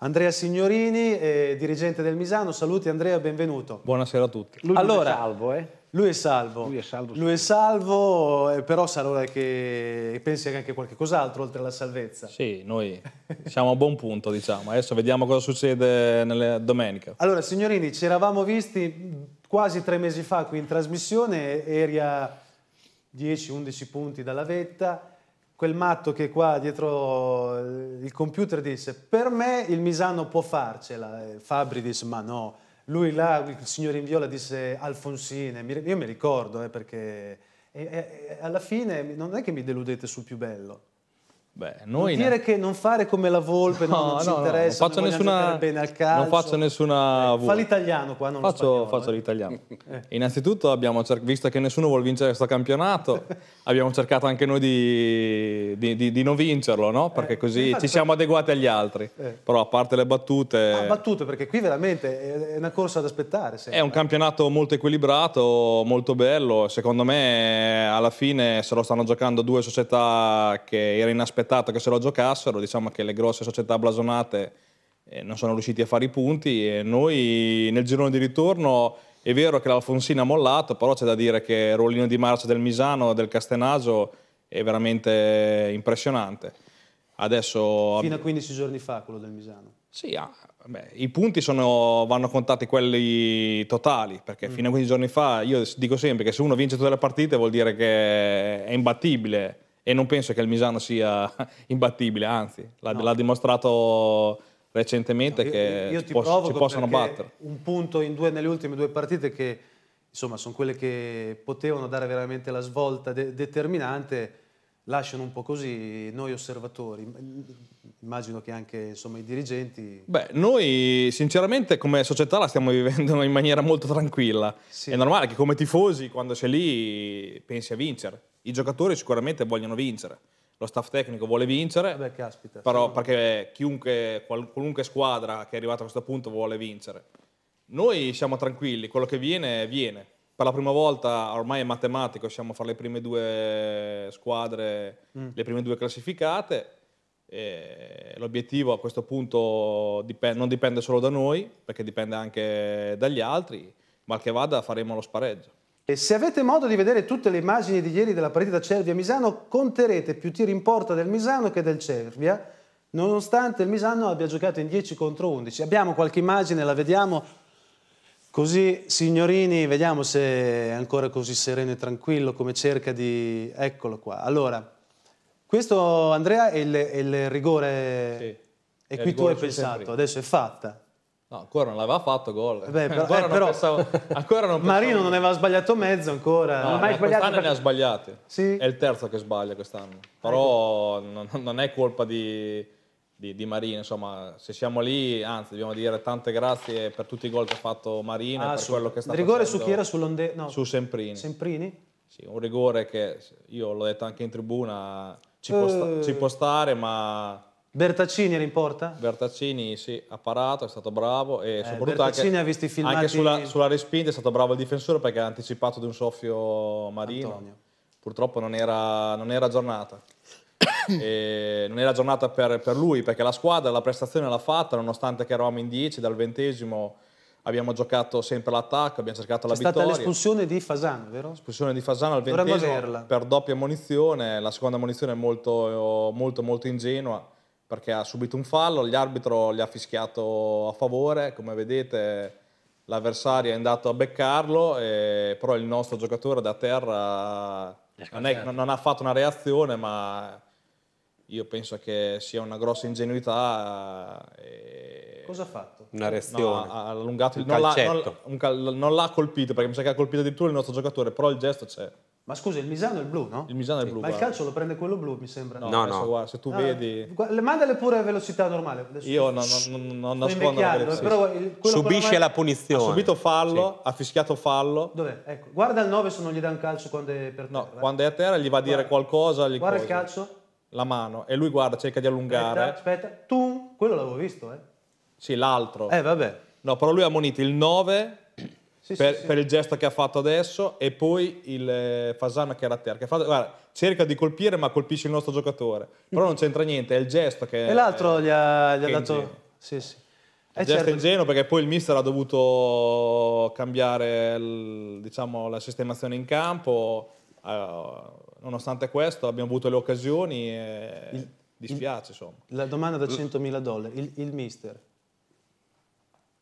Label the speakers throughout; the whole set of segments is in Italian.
Speaker 1: Andrea Signorini, eh, dirigente del Misano. Saluti Andrea, benvenuto.
Speaker 2: Buonasera a tutti. Lui allora, è
Speaker 1: salvo, eh? Lui è salvo. Lui è salvo, lui è salvo eh, però sarà che pensi anche a qualche cos'altro oltre alla salvezza. Sì, noi siamo a buon punto, diciamo.
Speaker 2: Adesso vediamo cosa succede nelle, domenica.
Speaker 1: Allora, signorini, ci eravamo visti quasi tre mesi fa qui in trasmissione, eri a 10-11 punti dalla vetta quel matto che qua dietro eh, il computer disse per me il Misano può farcela, Fabri disse ma no, lui là, il signore in viola disse Alfonsine, io mi ricordo eh, perché e, e, alla fine non è che mi deludete sul più bello, Beh, noi non dire ne... che non fare come la Volpe, no, no, non ci no, interessa, non faccio non nessuna... bene al calcio. Non faccio
Speaker 2: nessuna... Eh, fa
Speaker 1: l'italiano qua, non faccio,
Speaker 2: faccio eh. l'italiano. Eh. Innanzitutto, abbiamo cer... visto che nessuno vuole vincere questo campionato, abbiamo cercato anche noi di, di, di, di non vincerlo, no? Eh, perché così infatti, ci siamo adeguati agli altri. Eh. Però a parte le battute... Ah,
Speaker 1: battute, perché qui veramente è una corsa ad aspettare. Sempre.
Speaker 2: È un campionato molto equilibrato, molto bello. Secondo me alla fine se lo stanno giocando due società che era inaspettabile aspettato che se lo giocassero, diciamo che le grosse società blasonate eh, non sono riusciti a fare i punti e noi nel girone di ritorno è vero che l'Alfonsina ha mollato, però c'è da dire che il ruolino di marcia del Misano, del Castenaso è veramente impressionante. Adesso... Fino a
Speaker 1: 15 giorni fa quello del Misano. Sì, ah, beh,
Speaker 2: i punti sono, vanno contati quelli totali, perché mm. fino a 15 giorni fa io dico sempre che se uno vince tutte le partite vuol dire che è imbattibile e non penso che il Misano sia imbattibile, anzi, l'ha, no. l'ha dimostrato recentemente no, che io, io ci, posso, ci possono battere.
Speaker 1: Un punto due, nelle ultime due partite che insomma sono quelle che potevano dare veramente la svolta de- determinante lasciano un po' così noi osservatori. Immagino che anche insomma, i dirigenti...
Speaker 2: Beh, noi sinceramente come società la stiamo vivendo in maniera molto tranquilla. Sì. È normale che come tifosi quando sei lì pensi a vincere. I giocatori sicuramente vogliono vincere lo staff tecnico vuole vincere, Vabbè, caspita, però sì. perché chiunque, qualunque squadra che è arrivata a questo punto vuole vincere. Noi siamo tranquilli, quello che viene viene per la prima volta ormai è matematico, siamo fra le prime due squadre, mm. le prime due classificate. l'obiettivo a questo punto dipende, non dipende solo da noi, perché dipende anche dagli altri, ma che vada faremo lo spareggio.
Speaker 1: E se avete modo di vedere tutte le immagini di ieri della partita Cervia-Misano, conterete più tiri in porta del Misano che del Cervia, nonostante il Misano abbia giocato in 10 contro 11. Abbiamo qualche immagine, la vediamo, Così, signorini, vediamo se è ancora così sereno e tranquillo come cerca di... Eccolo qua. Allora, questo, Andrea, è il, è il rigore... Sì. E qui tu hai pensato, adesso è fatta.
Speaker 2: No, ancora non l'aveva fatto gol. Beh, però, ancora, eh, però, non pensavo,
Speaker 1: ancora non pensavo. Marino non aveva sbagliato mezzo ancora. No, non mai eh, sbagliato quest'anno perché... ne
Speaker 2: ha sbagliate. Sì. È il terzo che sbaglia quest'anno. Però ah, ecco. non, non, è colpa di, di, di Marina, insomma, se siamo lì, anzi, dobbiamo dire tante grazie per tutti i gol che ha fatto Marino ah, per su, quello che sta rigore facendo. Rigore
Speaker 1: su chi era? No. Su Semprini. Semprini? Sì, un rigore
Speaker 2: che, io l'ho detto anche in tribuna, ci, uh... può, sta, eh. ci può stare, ma... Bertaccini era in porta? Bertaccini sì, ha parato, è stato bravo e eh, soprattutto Bertaccini anche, ha visto i filmati... anche sulla, sulla, respinta è stato bravo il difensore perché ha anticipato di un soffio Marino. Antonio. Purtroppo non era, non era giornata. non era giornata per, per, lui perché la squadra la prestazione l'ha fatta nonostante che eravamo in 10 dal ventesimo abbiamo giocato sempre l'attacco abbiamo cercato la vittoria è stata l'espulsione
Speaker 1: di Fasano vero? espulsione di Fasano al ventesimo
Speaker 2: per doppia munizione la seconda munizione è molto, molto molto ingenua perché ha subito un fallo gli l'arbitro gli ha fischiato a favore come vedete l'avversario è andato a beccarlo e, però il nostro giocatore da terra non, è, non ha fatto una reazione ma io penso che sia una grossa ingenuità.
Speaker 1: E... Cosa ha fatto?
Speaker 2: Una reazione. No, ha allungato il non calcetto. L'ha, cal- non l'ha colpito, perché mi sa che ha colpito addirittura il nostro giocatore, però il gesto c'è. Ma scusa, il Misano è il blu, no? Il Misano sì, è il blu. Ma guarda. il
Speaker 1: calcio lo prende quello blu, mi sembra. No, no. Adesso, Guarda, se tu no, ah, vedi. Guarda, mandale pure a velocità normale. Adesso Io non,
Speaker 2: non, non nascondo la Però il, Subisce la punizione. Ha subito fallo, sì. ha fischiato fallo.
Speaker 1: Dov'è? Ecco, guarda il 9 se non gli dà un calcio quando è per terra. No,
Speaker 2: quando è a terra gli va a dire qualcosa. Gli guarda cosa. il calcio la mano e lui guarda, cerca di allungare.
Speaker 1: Aspetta, aspetta. Tum, quello l'avevo visto, eh.
Speaker 2: Sì, l'altro. Eh, vabbè. No, però lui ha monito il 9 sì, per, sì, sì. per, il gesto che ha fatto adesso e poi il eh, Fasano che era a terra. Che fatto, guarda, cerca di colpire ma colpisce il nostro giocatore. Però non c'entra niente, è il gesto che... E l'altro gli ha, gli ha dato... Sì, sì. Eh gesto certo. ingenuo perché poi il mister ha dovuto cambiare il, diciamo, la sistemazione in campo. Uh, nonostante questo abbiamo avuto le occasioni e il, dispiace il, La domanda da 100.000 dollari, il, il mister,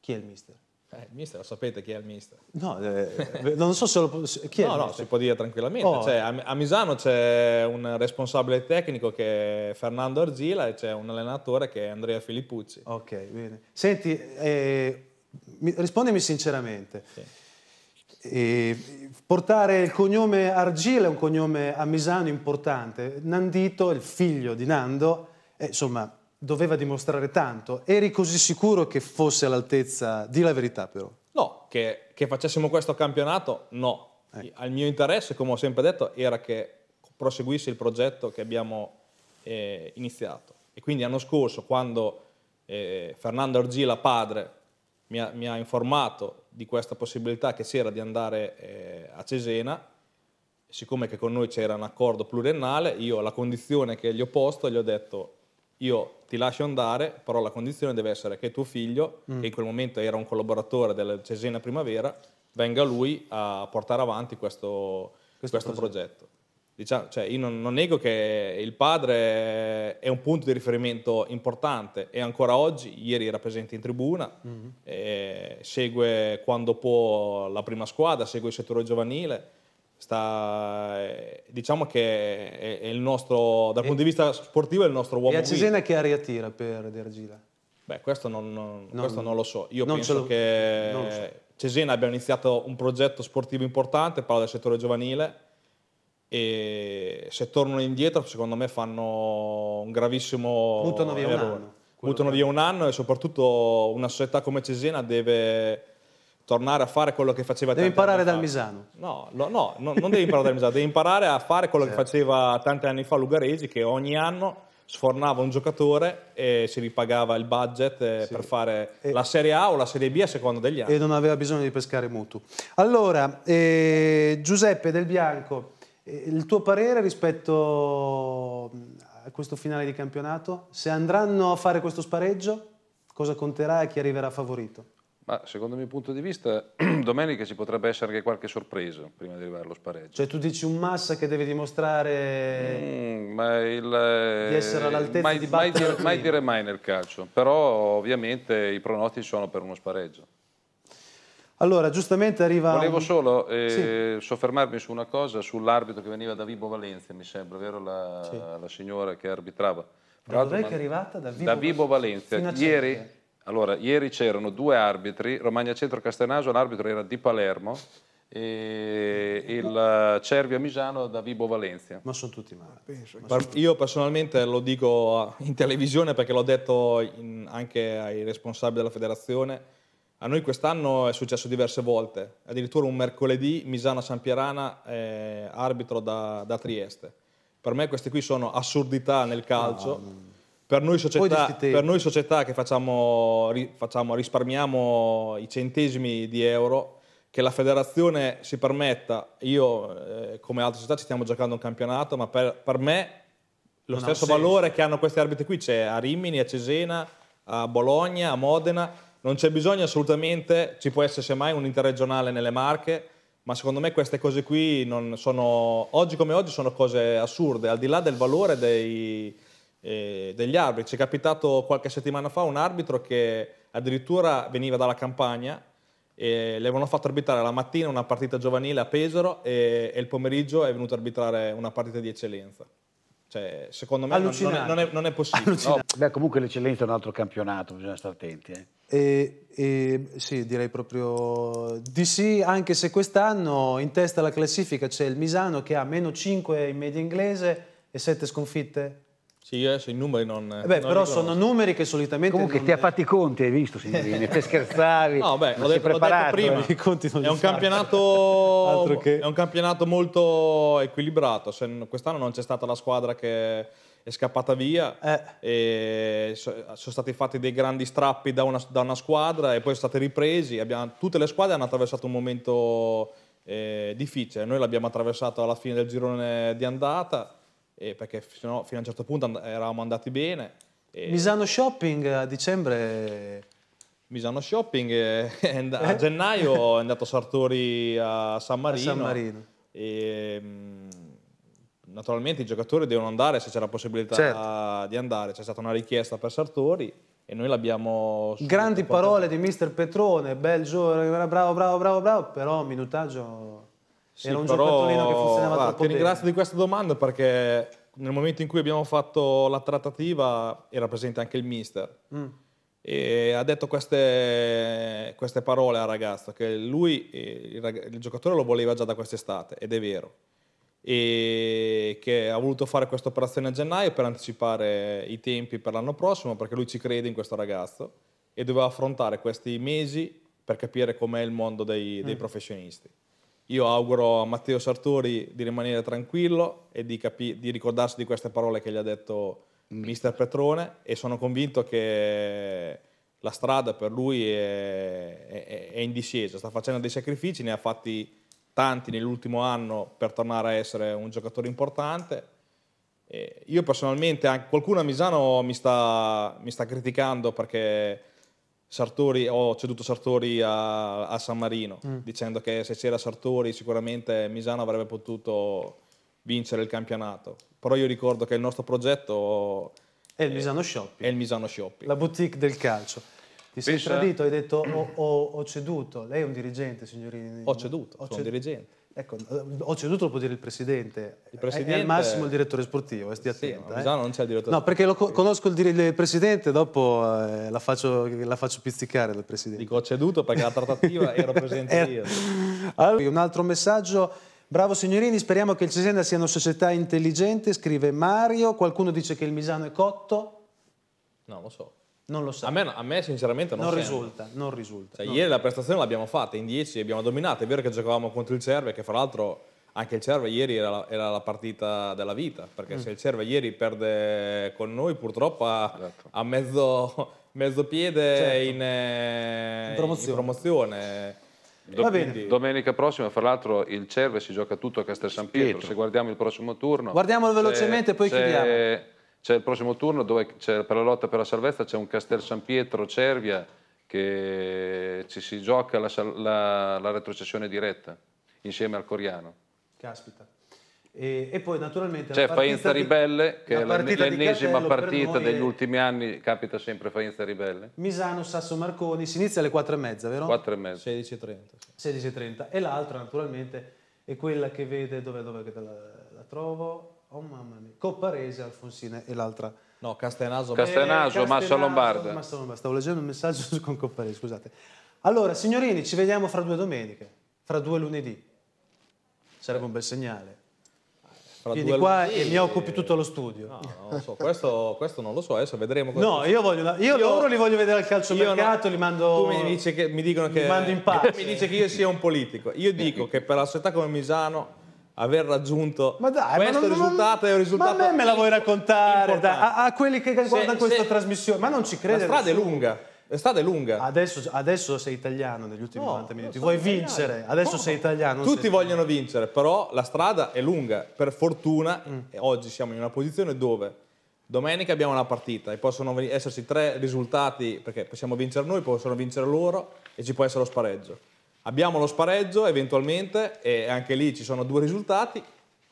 Speaker 2: chi è il mister? Eh, il mister, lo sapete chi è il mister?
Speaker 1: No, eh, eh non so se lo chi è No, no, si può
Speaker 2: dire tranquillamente. Oh. Cioè, a, a, Misano c'è un responsabile tecnico che è Fernando Argila e c'è un allenatore che è Andrea Filippucci. Ok,
Speaker 1: bene. Senti, eh, rispondimi sinceramente. Sì. E portare il cognome Argile è un cognome a Misano importante. Nandito, il figlio di Nando, eh, insomma, doveva dimostrare tanto. Eri così sicuro che fosse all'altezza? Di la verità però.
Speaker 2: No, che,
Speaker 1: che facessimo questo
Speaker 2: campionato, no. Eh. Al mio interesse, come ho sempre detto, era che proseguisse il progetto che abbiamo eh, iniziato. E quindi l'anno scorso, quando eh, Fernando Argila, padre, mi ha, mi ha informato di questa possibilità che c'era di andare eh, a Cesena, siccome che con noi c'era un accordo pluriennale, io la condizione che gli ho posto, gli ho detto io ti lascio andare, però la condizione deve essere che tuo figlio, mm. che in quel momento era un collaboratore della Cesena Primavera, venga lui a portare avanti questo, questo, questo progetto. progetto. Diciamo, cioè io non, non, nego che il padre è un punto di riferimento importante e ancora oggi, ieri era presente in tribuna, mm-hmm. segue quando può la prima squadra, segue il settore giovanile, sta, eh, diciamo che è, è nostro, dal e, punto di vista sportivo è il nostro uomo. E a Cesena
Speaker 1: guida. che aria tira per De Beh, questo non, non, questo non lo so. Io penso lo, che so.
Speaker 2: Cesena abbia iniziato un progetto sportivo importante, parlo del settore giovanile, e se tornano indietro secondo me fanno un gravissimo buttano via errore. un anno buttano via un anno e soprattutto una società come Cesena deve tornare a fare quello che faceva devi imparare dal Misano no, no, no, no non devi imparare dal Misano devi imparare a fare quello certo. che faceva tanti anni fa Lugaresi che ogni anno sfornava un giocatore e si ripagava il budget eh, sì. per fare e la Serie A o la Serie B a seconda degli anni e
Speaker 1: non aveva bisogno di pescare mutu allora eh, Giuseppe Del Bianco eh, il tuo parere rispetto mm, a questo finale di campionato? Se andranno a fare questo spareggio, cosa conterà e chi arriverà favorito?
Speaker 3: Ma secondo il mio punto di vista, domenica ci potrebbe essere anche qualche sorpresa prima di arrivare allo spareggio.
Speaker 1: Cioè, tu dici un massa che deve dimostrare
Speaker 3: mm, il, di essere all'altezza mai, di battere. Mai, mai dire mai nel calcio, però ovviamente i pronostici sono per uno spareggio.
Speaker 1: Allora, giustamente arriva... Volevo solo eh,
Speaker 3: sì. soffermarmi su una cosa, sull'arbitro che veniva da Vibo Valencia, mi sembra, vero la, sì. la signora che arbitrava? Da dov'è che è
Speaker 1: arrivata? Da Vibo, da Vibo
Speaker 3: Valencia. Ieri, allora, ieri c'erano due arbitri, Romagna Centro Castenaso, l'arbitro era di Palermo, e il Cervia Misano da Vibo Valencia.
Speaker 1: Ma sono tutti male.
Speaker 3: Sono
Speaker 2: Io personalmente lo dico in televisione perché l'ho detto in, anche ai responsabili della federazione a noi quest'anno è successo diverse volte, addirittura un mercoledì Misana-San Pierana, eh, arbitro da, da, Trieste. Per me queste qui sono assurdità nel calcio. No. Per, noi società, per noi società, che facciamo, facciamo, risparmiamo i centesimi di euro, che la federazione si permetta, io eh, come altre società ci stiamo giocando un campionato, ma per, per me lo non stesso valore che hanno questi arbitri qui c'è a Rimini, a Cesena, a Bologna, a Modena non c'è bisogno assolutamente, ci può essere semmai un interregionale nelle Marche, ma secondo me queste cose qui sono, oggi come oggi sono cose assurde, al di là del valore dei, eh, degli arbitri. Ci è capitato qualche settimana fa un arbitro che addirittura veniva dalla campagna e le avevano fatto arbitrare la mattina una partita giovanile a Pesaro e, e il pomeriggio è venuto a arbitrare una partita di eccellenza.
Speaker 1: Cioè, secondo me non, non, è, non, è, non, è, possibile. No? Beh, comunque l'eccellenza è un altro campionato, bisogna stare attenti. Eh. E, e, sì, direi proprio di sì, anche se quest'anno in testa alla classifica c'è il Misano che ha meno 5 in media inglese e 7 sconfitte
Speaker 2: sì, adesso eh, i numeri non. Eh beh, non però sono
Speaker 1: numeri che solitamente. Comunque non... ti ha fatti i conti, hai visto, signorine? per scherzare. No, beh, l'ho detto, preparato, detto prima. Eh? I conti non è, un
Speaker 2: campionato, che... è un campionato molto equilibrato. Quest'anno non c'è stata la squadra che è scappata via. Eh. sono stati fatti dei grandi strappi da una, da una squadra e poi sono stati ripresi. Abbiamo, tutte le squadre hanno attraversato un momento eh, difficile. Noi l'abbiamo attraversato alla fine del girone di andata eh, perché sennò, fino a un certo punto and eravamo andati bene. E... Misano
Speaker 1: Shopping a dicembre...
Speaker 2: Misano Shopping, eh, a eh? gennaio è andato Sartori a San Marino. A San Marino. E, mm, naturalmente i giocatori devono andare se c'è la possibilità certo. di andare. C'è stata una richiesta per Sartori e noi l'abbiamo...
Speaker 1: Grandi parole di mister Petrone, bel giorno, bravo, bravo, bravo, bravo, però minutaggio sì, Era un però... giocattolino che funzionava guarda, troppo Ti ringrazio
Speaker 2: di questa domanda perché nel momento in cui abbiamo fatto la trattativa era presente anche il mister. Mm. E ha detto queste, queste, parole al ragazzo, che lui, il, il giocatore lo voleva già da quest'estate, ed è vero e che ha voluto fare questa operazione a gennaio per anticipare i tempi per l'anno prossimo perché lui ci crede in questo ragazzo e doveva affrontare questi mesi per capire com'è il mondo dei, dei mm. professionisti. Io auguro a Matteo Sartori di rimanere tranquillo e di, capi- di ricordarsi di queste parole che gli ha detto mm. mister Petrone e sono convinto che la strada per lui è, è, è, in discesa, sta facendo dei sacrifici, ne ha fatti tanti nell'ultimo anno per tornare a essere un giocatore importante. E io personalmente, qualcuno a Misano mi sta, mi sta criticando perché Sartori, ho ceduto Sartori a, a San Marino mm. dicendo che se c'era Sartori sicuramente Misano avrebbe potuto vincere il campionato. Però io ricordo che il nostro progetto è il Misano Shopping. È il Misano Shopping. La boutique del calcio.
Speaker 1: Ti Pensa... sei tradito, hai detto ho, ho, ho ceduto. Lei è un dirigente, signorini. Ho ceduto, ho ceduto. un dirigente. Ecco, ho ceduto può dire il presidente, il presidente... È, al massimo il direttore sportivo, eh, stia attento. Sì, eh. non c'è il direttore No, perché lo, conosco il, il, presidente, dopo eh, la, faccio, la, faccio, pizzicare dal presidente. Dico ho ceduto perché la trattativa era presente io. Allora, un altro messaggio, bravo signorini, speriamo che il Cesena sia una società intelligente, scrive Mario, qualcuno dice che il Misano è cotto.
Speaker 2: No, lo so. Non lo so. A me, a me sinceramente non, non risulta.
Speaker 1: Non risulta. Cioè, non
Speaker 2: ieri la prestazione l'abbiamo fatta in 10 e abbiamo dominato. È vero che giocavamo contro il Cerve, che fra l'altro anche il Cerve ieri era la, era la partita della vita, perché mm. se il Cerve ieri perde con noi purtroppo a, certo. Esatto. ha mezzo, mezzo, piede certo. in, eh, in, promozione. In promozione. Do
Speaker 3: domenica prossima, fra l'altro, il Cerve si gioca tutto a Castel San Pietro. Pietro. Se guardiamo il prossimo turno, guardiamolo velocemente, e poi chiudiamo. C'è il prossimo turno dove per la lotta per la salvezza c'è un Castel San Pietro Cervia che ci si gioca la, la, la retrocessione diretta insieme al Coriano.
Speaker 1: Caspita. E, e, poi naturalmente... C'è Faenza di, Ribelle, che è l'ennesima partita, partita degli è...
Speaker 3: ultimi anni, capita sempre Faenza Ribelle.
Speaker 1: Misano, Sasso Marconi, si inizia alle 4.30, vero? 4.30. 16.30. Sì. 16.30. E l'altra naturalmente è quella che vede, dove, dove la, la trovo? Oh mamma mia. Copparese, Alfonsina e l'altra... No, Castenaso, Castenaso, eh, Massa Lombarda. Massa Lombarda. Stavo leggendo un messaggio con Copparese, scusate. Allora, signorini, ci vediamo fra due domeniche, fra due lunedì. Sarebbe un bel segnale.
Speaker 2: Vieni qua e mi occupi
Speaker 1: tutto lo studio. No, non lo
Speaker 2: so, questo, questo non lo so, adesso vedremo. No, io,
Speaker 1: voglio, io, io loro li voglio vedere al calciomercato, no, li mando... Tu mi, dici che, mi dicono che... Mi mando in pace.
Speaker 2: mi dice che io sia un
Speaker 1: politico. Io dico eh. che
Speaker 2: per la società come Misano aver raggiunto dai, questo non, risultato
Speaker 1: è un risultato ma a me me la vuoi raccontare dai, a, a, quelli che guardano questa se, trasmissione ma non ci credo la strada è lunga la strada è lunga adesso, adesso sei italiano negli ultimi no, 90 minuti vuoi vincere adesso no. sei italiano
Speaker 2: tutti sei vogliono italiano. vincere però la strada è lunga per fortuna mm. oggi siamo in una posizione dove domenica abbiamo una partita e possono esserci tre risultati perché possiamo vincere noi possono vincere loro e ci può essere lo spareggio Abbiamo lo spareggio eventualmente e anche lì ci sono due risultati.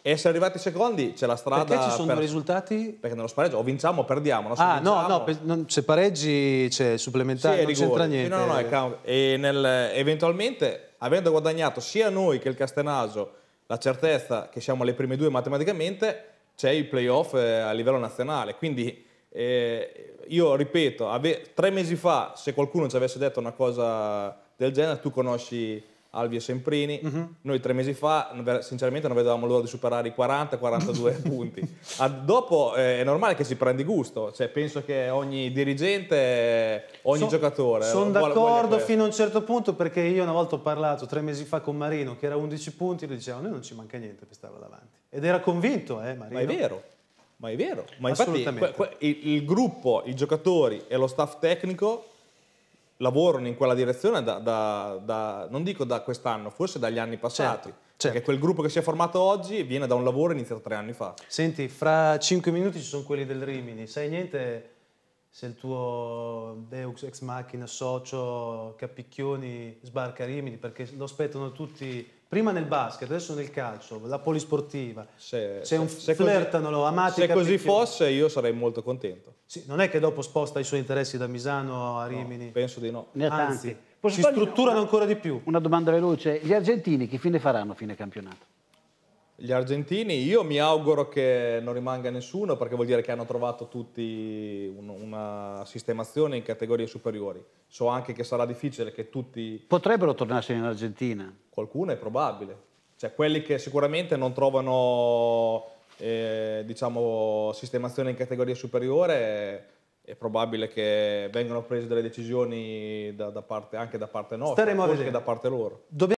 Speaker 2: Essere arrivati secondi c'è la strada. Perché ci sono per... due risultati? Perché nello spareggio o vinciamo o perdiamo. Ah, no? ah,
Speaker 1: vinciamo... no, no, se pareggi c'è cioè, supplementare, sì, non c'entra niente. No, no, no,
Speaker 2: e nel... eventualmente, avendo guadagnato sia noi che il Castenaso la certezza che siamo le prime due matematicamente, c'è il playoff eh, a livello nazionale. Quindi eh, io ripeto, ave... tre mesi fa, se qualcuno ci avesse detto una cosa del genere. Tu conosci Alvio Semprini, uh-huh. noi tre mesi fa sinceramente non vedevamo l'ora di superare i 40-42 punti. A, dopo eh, è normale che si prendi gusto, cioè, penso che ogni dirigente, ogni so, giocatore... Eh, Sono d'accordo fino
Speaker 1: a un certo punto perché io una volta ho parlato tre mesi fa con Marino che era 11 punti, e lui diceva noi non ci manca niente per stare davanti. Ed era convinto, eh Marino. Ma è vero. Ma è vero,
Speaker 2: ma infatti il, il gruppo, i giocatori e lo staff tecnico lavorano in quella direzione da, da, da, non dico da quest'anno, forse dagli anni certo, passati. Certo, certo. Perché quel gruppo che si è formato oggi viene da un lavoro iniziato tre anni fa.
Speaker 1: Senti, fra cinque minuti ci sono quelli del Rimini, sai niente se il tuo Deux ex machina socio Capicchioni sbarca Rimini, perché lo aspettano tutti, prima nel basket, adesso nel calcio, la polisportiva. Se, se, un, se flirtanolo, così, amati Se così fosse
Speaker 2: io sarei molto contento.
Speaker 1: Sì, non è che dopo sposta i suoi interessi da Misano a Rimini?
Speaker 2: No, penso di no. Anzi,
Speaker 1: si strutturano ancora di più. Una domanda veloce, gli argentini che fine faranno a fine campionato?
Speaker 2: gli argentini. Io mi auguro che non rimanga nessuno perché vuol dire che hanno trovato tutti un, una sistemazione in categorie superiori. So anche che sarà difficile che tutti... Potrebbero tornarsene in Argentina? Qualcuno è probabile. Cioè quelli che sicuramente non trovano eh, diciamo, sistemazione in categoria superiore è probabile che vengano prese delle decisioni da, da parte, anche da parte nostra, Staremo forse da parte loro.
Speaker 1: Dobbiamo